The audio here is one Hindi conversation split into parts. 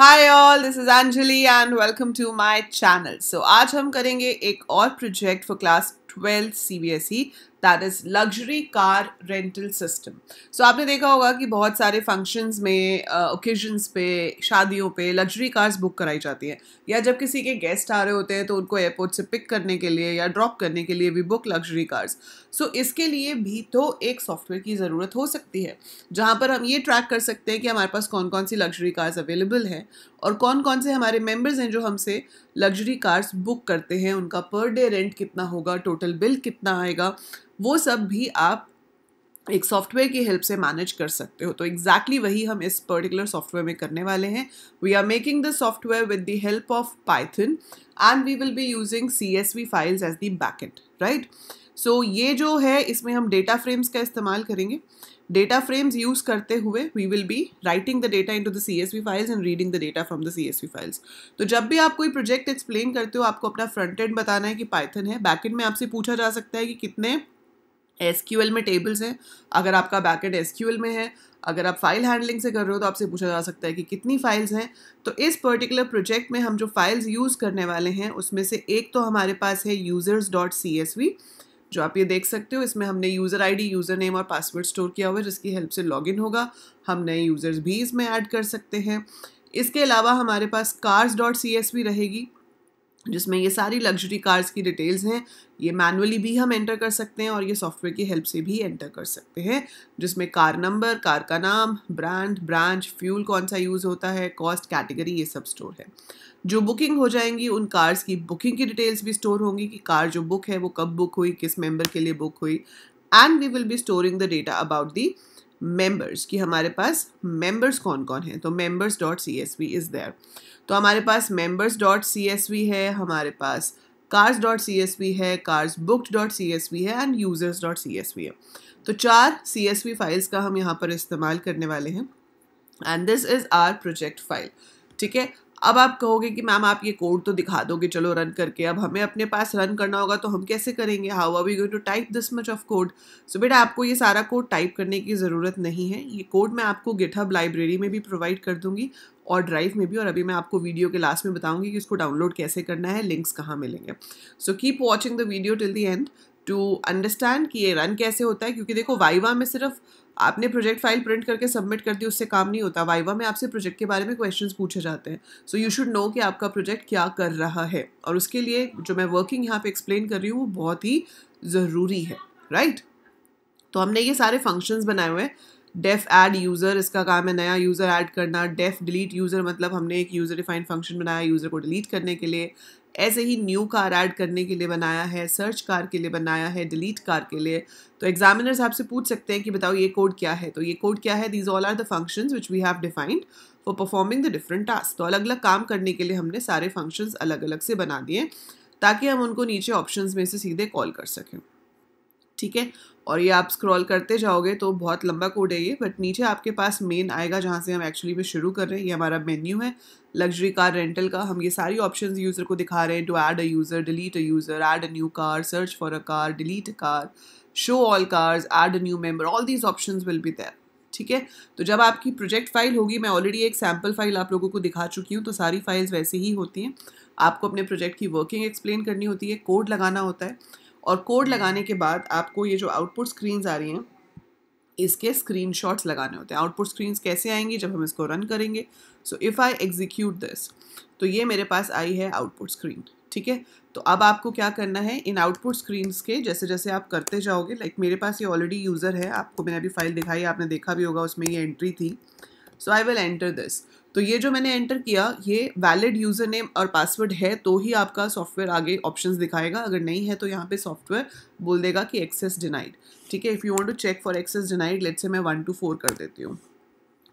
High all this is Anjali and welcome to my channel so आज हम करेंगे एक और project for class twelfth uh that is luxury car rental system so आपने देखा होगा कि बहुत सारे फंक्शंस में ओकेजन्स uh, पे शादियों पे लग्जरी कार्स बुक कराई जाती हैं या जब किसी के गेस्ट आ रहे होते हैं तो उनको एयरपोर्ट से पिक करने के लिए या ड्रॉप करने के लिए भी book luxury cars so so, इसके लिए भी तो एक सॉफ्टवेयर की ज़रूरत हो सकती है जहाँ पर हम ये ट्रैक कर सकते हैं कि हमारे पास कौन कौन सी लग्जरी कार्स अवेलेबल हैं और कौन कौन से हमारे मेंबर्स हैं जो हमसे लग्जरी कार्स बुक करते हैं उनका पर डे रेंट कितना होगा टोटल बिल कितना आएगा वो सब भी आप एक सॉफ्टवेयर की हेल्प से मैनेज कर सकते हो तो एग्जैक्टली exactly वही हम इस पर्टिकुलर सॉफ्टवेयर में करने वाले हैं we are making the software with the help of Python and we will be using C S V files as the backend right so ये जो है इसमें हम डेटा फ्रेम्स का इस्तेमाल करेंगे डेटा फ्रेम्स यूज़ करते हुए we will be writing the data into the C S V files and reading the data from the C S V files तो जब भी आप कोई प्रोजेक्ट एक्सप्लेन करते हो आपको अपना फ्रंट एंड बताना है कि पाइथन है बैक एंड में आपसे पूछा जा सकता है कि कितने एस में टेबल्स हैं अगर आपका बैकेट एस में है अगर आप फाइल हैंडलिंग से कर रहे हो तो आपसे पूछा जा सकता है कि कितनी फाइल्स हैं तो इस पर्टिकुलर प्रोजेक्ट में हम जो फाइल्स यूज़ करने वाले हैं उसमें से एक तो हमारे पास है users dot C S V जो आप ये देख सकते हो इसमें हमने यूज़र आईडी, यूज़र नेम और पासवर्ड स्टोर किया हुआ है जिसकी हेल्प से लॉगिन होगा हम नए यूज़र्स भी इसमें ऐड कर सकते हैं इसके अलावा हमारे पास cars dot C S V रहेगी जिसमें ये सारी लग्जरी कार्स की डिटेल्स हैं ये मैनुअली भी हम एंटर कर सकते हैं और ये सॉफ्टवेयर की हेल्प से भी एंटर कर सकते हैं जिसमें कार नंबर कार का नाम ब्रांड ब्रांच फ्यूल कौन सा यूज़ होता है कॉस्ट कैटेगरी ये सब स्टोर है जो बुकिंग हो जाएंगी उन कार्स की बुकिंग की डिटेल्स भी स्टोर होंगी कि कार जो बुक है वो कब बुक हुई किस मेंबर के लिए बुक हुई and we will be storing the data about the members कि हमारे पास मेंबर्स कौन कौन हैं तो members dot C S V is there तो हमारे पास members dot C S V है हमारे पास cars dot C S V है cars booked dot C S V है and users dot C S V है तो चार सी एस वी फाइल्स का हम यहाँ पर इस्तेमाल करने वाले हैं and this is our project file ठीक है अब आप कहोगे कि मैम आप ये कोड तो दिखा दोगे चलो रन करके अब हमें अपने पास रन करना होगा तो हम कैसे करेंगे how are we going to type this much of code so बेटा आपको ये सारा कोड टाइप करने की ज़रूरत नहीं है ये कोड मैं आपको गिटहब लाइब्रेरी में भी प्रोवाइड कर दूंगी और ड्राइव में भी और अभी मैं आपको वीडियो के लास्ट में बताऊंगी कि इसको डाउनलोड कैसे करना है लिंक्स कहाँ मिलेंगे so keep watching the video till the end to understand कि ये रन कैसे होता है क्योंकि देखो वाइवा में सिर्फ आपने प्रोजेक्ट फाइल प्रिंट करके सबमिट कर दी उससे काम नहीं होता वाइवा में आपसे प्रोजेक्ट के बारे में क्वेश्चंस पूछे जाते हैं सो यू शुड नो कि आपका प्रोजेक्ट क्या कर रहा है और उसके लिए जो मैं वर्किंग यहाँ पे एक्सप्लेन कर रही हूँ वो बहुत ही ज़रूरी है राइट right? तो हमने ये सारे फंक्शंस बनाए हुए हैं डेफ ऐड यूज़र इसका काम है नया यूज़र ऐड करना डेफ डिलीट यूज़र मतलब हमने एक यूज़र डिफाइंड फंक्शन बनाया यूज़र को डिलीट करने के लिए ऐसे ही न्यू कार ऐड करने के लिए बनाया है सर्च कार के लिए बनाया है डिलीट कार के लिए तो एग्जामिनर्स आपसे पूछ सकते हैं कि बताओ ये कोड क्या है तो ये कोड क्या है these all are the function which we have defined for performing the different task तो अलग अलग काम करने के लिए हमने सारे फंक्शंस अलग अलग से बना दिए ताकि हम उनको नीचे ऑप्शंस में से सीधे कॉल कर सकें ठीक है और ये आप स्क्रॉल करते जाओगे तो बहुत लंबा कोड है ये बट नीचे आपके पास मेन आएगा जहाँ से हम एक्चुअली में शुरू कर रहे हैं ये हमारा मेन्यू है लग्जरी कार रेंटल का हम ये सारी ऑप्शन यूज़र को दिखा रहे हैं to add a user delete a user add a new car search for a car delete a car show all cars add a new member all these option will be there ठीक है तो जब आपकी प्रोजेक्ट फाइल होगी मैं ऑलरेडी एक सैम्पल फाइल आप लोगों को दिखा चुकी हूँ तो सारी फाइल्स वैसे ही होती हैं आपको अपने प्रोजेक्ट की वर्किंग एक्सप्लेन करनी होती है कोड लगाना होता है और कोड हम्म। लगाने के बाद आपको ये जो आउटपुट स्क्रीन आ रही हैं इसके स्क्रीन लगाने होते हैं आउटपुट स्क्रीन कैसे आएंगी जब हम इसको रन करेंगे so if I execute this तो ये मेरे पास आई है आउटपुट स्क्रीन ठीक है तो अब आपको क्या करना है इन आउटपुट स्क्रीन्स के जैसे जैसे आप करते जाओगे लाइक like मेरे पास ये ऑलरेडी यूज़र है आपको मैंने अभी फाइल दिखाई आपने देखा भी होगा उसमें ये एंट्री थी so I will enter this तो ये जो मैंने एंटर किया ये वैलिड यूज़र नेम और पासवर्ड है तो ही आपका सॉफ्टवेयर आगे ऑप्शंस दिखाएगा अगर नहीं है तो यहाँ पे सॉफ्टवेयर बोल देगा कि एक्सेस डिनाइड ठीक है if you want to check for access denied let say मैं वन टू फोर कर देती हूँ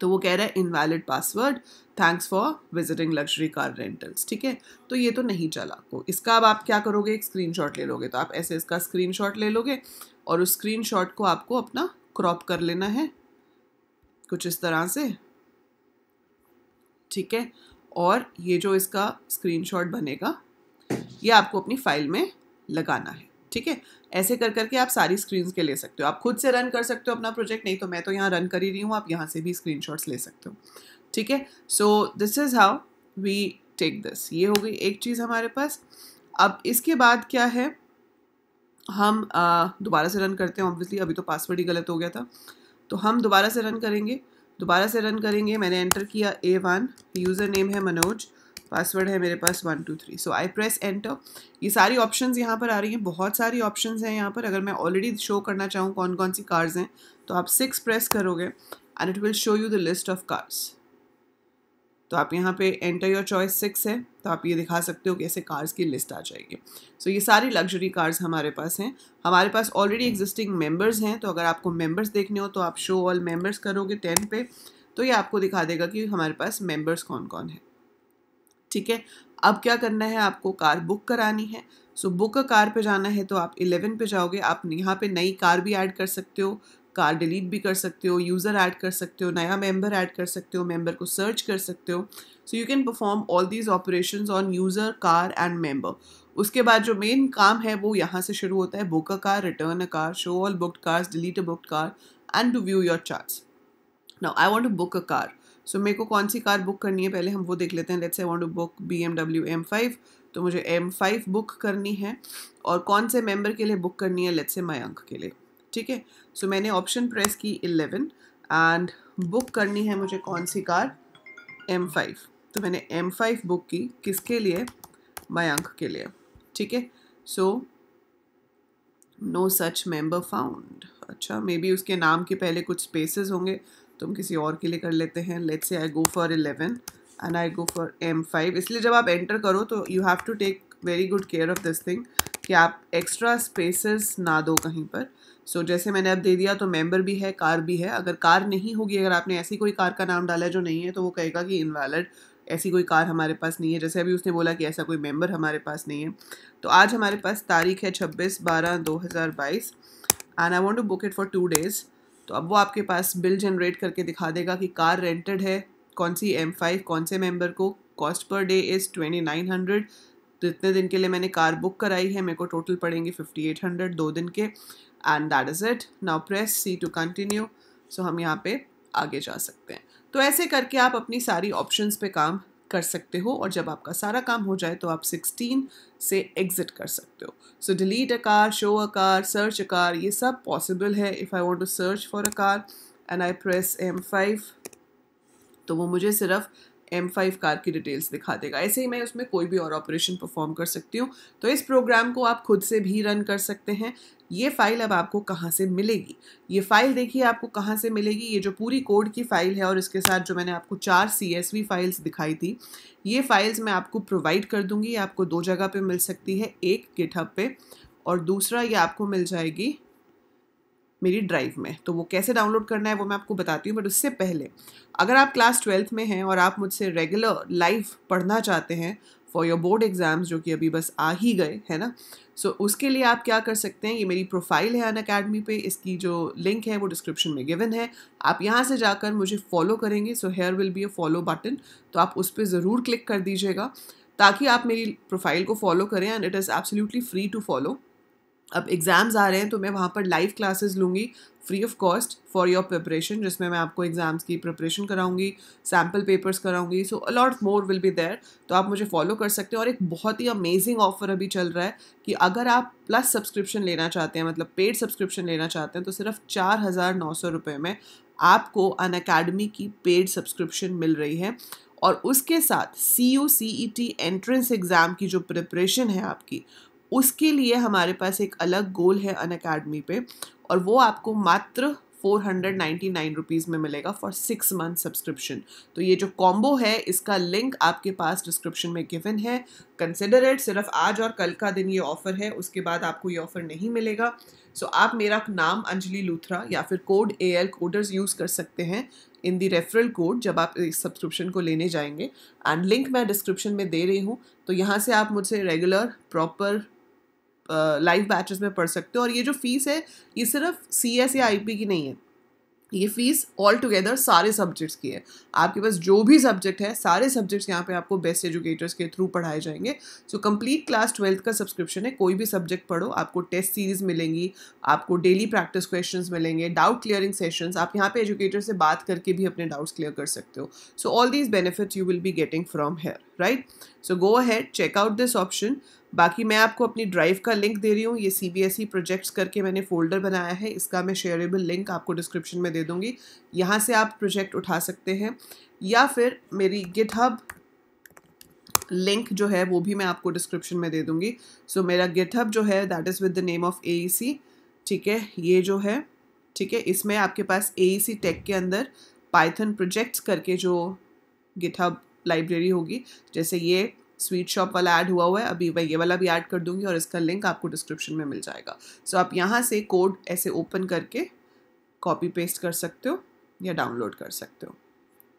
तो वो कह रहा है invalid password thanks for visiting luxury car rentals ठीक है तो ये तो नहीं चला आपको इसका अब आप क्या करोगे एक स्क्रीन ले लोगे तो आप ऐसे इसका स्क्रीन ले लोगे और उस स्क्रीन को आपको अपना क्रॉप कर लेना है कुछ इस तरह से ठीक है और ये जो इसका स्क्रीनशॉट बनेगा ये आपको अपनी फाइल में लगाना है ठीक है ऐसे कर करके आप सारी स्क्रीन के ले सकते हो आप खुद से रन कर सकते हो अपना प्रोजेक्ट नहीं तो मैं तो यहाँ रन कर ही रही हूँ आप यहाँ से भी स्क्रीन ले सकते हो ठीक है so this is how we take this ये हो गई एक चीज़ हमारे पास अब इसके बाद क्या है हम दोबारा से रन करते हैं ऑब्वियसली अभी तो पासवर्ड ही गलत हो गया था तो हम दोबारा से रन करेंगे दोबारा से रन करेंगे मैंने एंटर किया ए वन यूज़र नेम है मनोज पासवर्ड है मेरे पास one two three so I press enter ये सारी ऑप्शंस यहाँ पर आ रही हैं बहुत सारी ऑप्शंस हैं यहाँ पर अगर मैं ऑलरेडी शो करना चाहूँ कौन कौन सी कार्स हैं तो आप सिक्स प्रेस करोगे and it will show you the list of cars तो आप यहाँ पे एंटर योर चॉइस सिक्स है तो आप ये दिखा सकते हो कि ऐसे कार्स की लिस्ट आ जाएगी सो so, ये सारी लग्जरी कार्स हमारे पास हैं हमारे पास ऑलरेडी एग्जिस्टिंग मेंबर्स हैं तो अगर आपको मेंबर्स देखने हो तो आप शो ऑल मेंबर्स करोगे टेन पे तो ये आपको दिखा देगा कि हमारे पास मेम्बर्स कौन कौन है ठीक है अब क्या करना है आपको कार बुक करानी है सो बुक अ कार पे जाना है तो आप इलेवन पे जाओगे आप यहाँ पे नई कार भी ऐड कर सकते हो कार डिलीट भी कर सकते हो यूज़र ऐड कर सकते हो नया मेंबर ऐड कर सकते हो मेंबर को सर्च कर सकते हो so you can perform all these operation on user car and member उसके बाद जो मेन काम है वो यहाँ से शुरू होता है book a car return a car show all book cars delete a booked car and to view your charts now I want to book a car सो मेरे को कौन सी कार बुक करनी है पहले हम वो देख लेते हैं let's I want to book B M W M five तो मुझे एम फाइव बुक करनी है और कौन से मेंबर के लिए बुक करनी है लेट्स ए मयंक के लिए ठीक है सो मैंने ऑप्शन प्रेस की इलेवन एंड बुक करनी है मुझे कौन सी कार एम फाइव तो मैंने एम फाइव बुक की किसके लिए मयंक के लिए ठीक है so no such member found अच्छा मे बी उसके नाम के पहले कुछ स्पेसेस होंगे तो हम किसी और के लिए कर लेते हैं let's say I go for eleven and I go for M five इसलिए जब आप एंटर करो तो you have to take very good care of this thing कि आप एक्स्ट्रा स्पेसेस ना दो कहीं पर सो so, जैसे मैंने अब दे दिया तो मेंबर भी है कार भी है अगर कार नहीं होगी अगर आपने ऐसी कोई कार का नाम डाला है जो नहीं है तो वो कहेगा कि इनवैलिड ऐसी कोई कार हमारे पास नहीं है जैसे अभी उसने बोला कि ऐसा कोई मेंबर हमारे पास नहीं है तो आज हमारे पास तारीख है छब्बीस बारह दो हज़ार बाईस and I want to book it for two days तो अब वो आपके पास बिल जनरेट करके दिखा देगा कि कार रेंटेड है कौन सी एम फाइव कौन से मेम्बर को cost per day is twenty nine hundred तो इतने दिन के लिए मैंने कार बुक कराई है मेरे को टोटल पड़ेंगे फिफ्टी एट हंड्रेड दो दिन के and that is it now press C to continue so हम यहाँ पे आगे जा सकते हैं तो ऐसे करके आप अपनी सारी ऑप्शंस पे काम कर सकते हो और जब आपका सारा काम हो जाए तो आप 16 से एग्ज़िट कर सकते हो so delete a car show a car search a car ये सब पॉसिबल है if I want to search for a car and I press M five तो वो मुझे सिर्फ एम फाइव कार की डिटेल्स दिखा देगा ऐसे ही मैं उसमें कोई भी और ऑपरेशन परफॉर्म कर सकती हूँ तो इस प्रोग्राम को आप खुद से भी रन कर सकते हैं ये फाइल अब आपको कहाँ से मिलेगी ये फाइल देखिए आपको कहाँ से मिलेगी ये जो पूरी कोड की फ़ाइल है और इसके साथ जो मैंने आपको चार सी फाइल्स दिखाई थी ये फाइल्स मैं आपको प्रोवाइड कर दूँगी आपको दो जगह पर मिल सकती है एक गिटहब पे और दूसरा ये आपको मिल जाएगी मेरी ड्राइव में तो वो कैसे डाउनलोड करना है वो मैं आपको बताती हूँ बट उससे पहले अगर आप क्लास ट्वेल्थ में हैं और आप मुझसे रेगुलर लाइव पढ़ना चाहते हैं फॉर योर बोर्ड एग्ज़ाम्स जो कि अभी बस आ ही गए है ना सो so, उसके लिए आप क्या कर सकते हैं ये मेरी प्रोफाइल है अन अकेडमी पे इसकी जो लिंक है वो डिस्क्रिप्शन में गिवन है आप यहाँ से जाकर मुझे फॉलो करेंगे so here will be a follow button तो आप उस पर ज़रूर क्लिक कर दीजिएगा ताकि आप मेरी प्रोफाइल को फॉलो करें and it is absolutely free to follow अब एग्ज़ाम्स आ रहे हैं तो मैं वहाँ पर लाइव क्लासेस लूँगी free of cost for your preparation जिसमें मैं आपको एग्ज़ाम्स की प्रिपरेशन कराऊंगी सैम्पल पेपर्स कराऊंगी so a lot more will be there तो आप मुझे फॉलो कर सकते हैं और एक बहुत ही अमेजिंग ऑफर अभी चल रहा है कि अगर आप प्लस सब्सक्रिप्शन लेना चाहते हैं मतलब पेड सब्सक्रिप्शन लेना चाहते हैं तो सिर्फ चार हज़ार नौ सौ रुपये में आपको अन अकेडमी की पेड सब्सक्रिप्शन मिल रही है और उसके साथ C U C E T entrance exam की जो प्रिपरेशन है आपकी उसके लिए हमारे पास एक अलग गोल है अन अकेडमी पे और वो आपको मात्र four hundred ninety nine rupees में मिलेगा फॉर सिक्स मंथ सब्सक्रिप्शन तो ये जो कॉम्बो है इसका लिंक आपके पास डिस्क्रिप्शन में गिवन है कंसिडर इट सिर्फ आज और कल का दिन ये ऑफ़र है उसके बाद आपको ये ऑफ़र नहीं मिलेगा सो so, आप मेरा नाम अंजलि लूथरा या फिर code A L coders use कर सकते हैं इन दी रेफरल कोड जब आप इस सब्सक्रिप्शन को लेने जाएंगे एंड लिंक मैं डिस्क्रिप्शन में दे रही हूँ तो यहाँ से आप मुझसे रेगुलर प्रॉपर लाइव बैचेस में पढ़ सकते हो और ये जो फीस है ये सिर्फ सी एस या आई पी की नहीं है ये फीस ऑल टुगेदर सारे सब्जेक्ट्स की है आपके पास जो भी सब्जेक्ट है सारे सब्जेक्ट्स यहाँ पे आपको बेस्ट एजुकेटर्स के थ्रू पढ़ाए जाएंगे सो कंप्लीट क्लास ट्वेल्थ का सब्सक्रिप्शन है कोई भी सब्जेक्ट पढ़ो आपको टेस्ट सीरीज मिलेंगी आपको डेली प्रैक्टिस क्वेश्चंस मिलेंगे डाउट क्लियरिंग सेशंस आप यहाँ पे एजुकेटर से बात करके भी अपने डाउट्स क्लियर कर सकते हो so all these benefits you will be getting from here right so go ahead check out this option बाकी मैं आपको अपनी ड्राइव का लिंक दे रही हूँ ये C B S E projects करके मैंने फोल्डर बनाया है इसका मैं शेयरेबल लिंक आपको डिस्क्रिप्शन में दे दूँगी यहाँ से आप प्रोजेक्ट उठा सकते हैं या फिर मेरी गिटहब लिंक जो है वो भी मैं आपको डिस्क्रिप्शन में दे दूँगी सो so, मेरा गिटहब जो है that is with the name of A ठीक है ये जो है ठीक है इसमें आपके पास ए टेक e के अंदर पाइथन प्रोजेक्ट्स करके जो गिटहब लाइब्रेरी होगी जैसे ये स्वीट शॉप वाला ऐड हुआ हुआ है अभी मैं ये वाला भी ऐड कर दूंगी और इसका लिंक आपको डिस्क्रिप्शन में मिल जाएगा सो so, आप यहाँ से कोड ऐसे ओपन करके कॉपी पेस्ट कर सकते हो या डाउनलोड कर सकते हो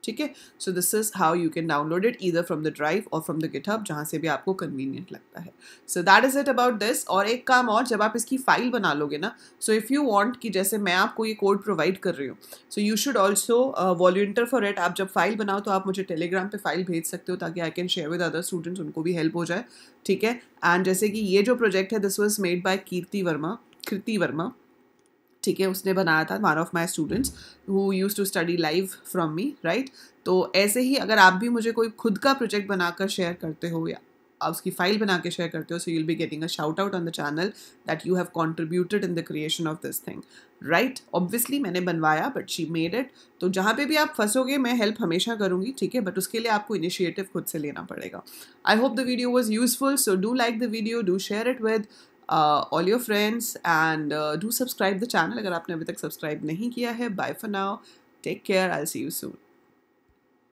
ठीक है so this is how you can download it either from the drive और फ्रॉम द गिटहब जहाँ से भी आपको कन्वीनियंट लगता है so that is it about this और एक काम और जब आप इसकी फाइल बना लोगे ना सो इफ़ यू वॉन्ट कि जैसे मैं आपको ये कोड प्रोवाइड कर रही हूँ so you should also volunteer for it आप जब फाइल बनाओ तो आप मुझे टेलीग्राम पर फाइल भेज सकते हो ताकि I can share with other students उनको भी हेल्प हो जाए ठीक है एंड जैसे कि ये जो प्रोजेक्ट है this was made by Kirti Verma Kriti Verma ठीक है उसने बनाया था one of my students who use to study live from me right तो ऐसे ही अगर आप भी मुझे कोई खुद का प्रोजेक्ट बनाकर शेयर करते हो या आप उसकी फाइल बना के शेयर करते हो so you'll be getting a shout out on the channel that you have contributed in the creation of this thing right obviously मैंने बनवाया बट शी मेड इट तो जहाँ पे भी आप फंसोगे मैं हेल्प हमेशा करूँगी ठीक है बट उसके लिए आपको इनिशिएटिव खुद से लेना पड़ेगा I hope the video was useful so do like the video do share it with all your friends and do subscribe the channel अगर आपने अभी तक सब्सक्राइब नहीं किया है bye for now take care I see you soon